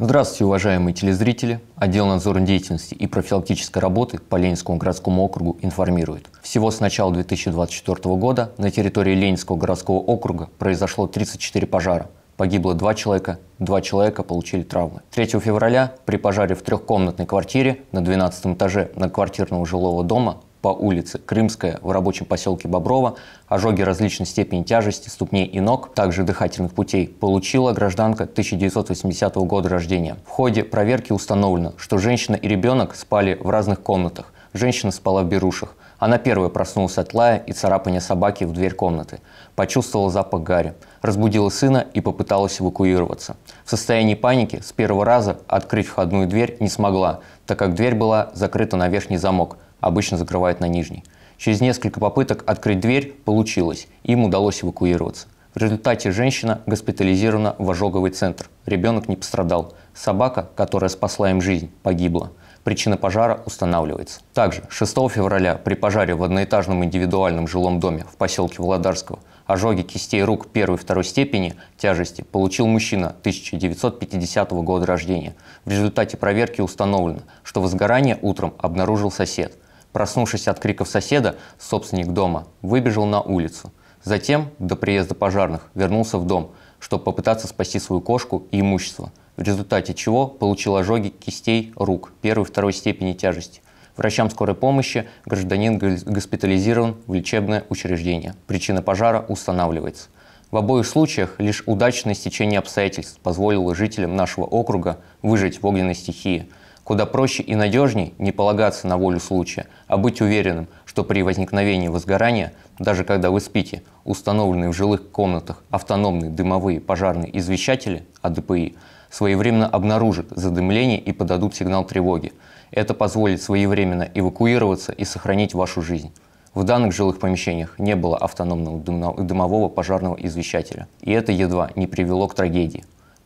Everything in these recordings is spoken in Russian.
Здравствуйте, уважаемые телезрители. Отдел надзорной деятельности и профилактической работы по Ленинскому городскому округу информирует. Всего с начала 2024 года на территории Ленинского городского округа произошло 34 пожара. Погибло два человека, два человека получили травмы. 3 февраля при пожаре в трехкомнатной квартире на 12 этаже на многоквартирного жилого дома по улице Крымская в рабочем поселке Боброва, ожоги различной степени тяжести ступней и ног, также дыхательных путей, получила гражданка 1980 года рождения. В ходе проверки установлено, что женщина и ребенок спали в разных комнатах. Женщина спала в берушах. Она первая проснулась от лая и царапания собаки в дверь комнаты. Почувствовала запах гари. Разбудила сына и попыталась эвакуироваться. В состоянии паники с первого раза открыть входную дверь не смогла, так как дверь была закрыта на верхний замок – обычно закрывают на нижней. Через несколько попыток открыть дверь получилось, им удалось эвакуироваться. В результате женщина госпитализирована в ожоговый центр. Ребенок не пострадал. Собака, которая спасла им жизнь, погибла. Причина пожара устанавливается. Также 6 февраля при пожаре в одноэтажном индивидуальном жилом доме в поселке Володарского ожоги кистей рук первой и второй степени тяжести получил мужчина 1950 года рождения. В результате проверки установлено, что возгорание утром обнаружил сосед – Проснувшись от криков соседа, собственник дома выбежал на улицу. Затем, до приезда пожарных, вернулся в дом, чтобы попытаться спасти свою кошку и имущество, в результате чего получил ожоги кистей рук первой и второй степени тяжести. Врачам скорой помощи гражданин госпитализирован в лечебное учреждение. Причина пожара устанавливается. В обоих случаях лишь удачное стечение обстоятельств позволило жителям нашего округа выжить в огненной стихии – Куда проще и надежней не полагаться на волю случая, а быть уверенным, что при возникновении возгорания, даже когда вы спите, установленные в жилых комнатах автономные дымовые пожарные извещатели АДПИ своевременно обнаружат задымление и подадут сигнал тревоги. Это позволит своевременно эвакуироваться и сохранить вашу жизнь. В данных жилых помещениях не было автономного дымового пожарного извещателя, и это едва не привело к трагедии.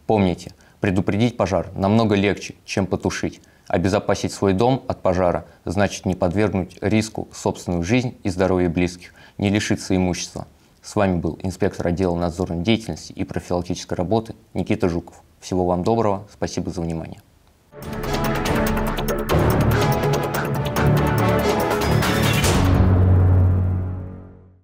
Помните, предупредить пожар намного легче, чем потушить. Обезопасить свой дом от пожара значит не подвергнуть риску собственную жизнь и здоровье близких, не лишиться имущества. С вами был инспектор отдела надзорной деятельности и профилактической работы Никита Жуков. Всего вам доброго, спасибо за внимание.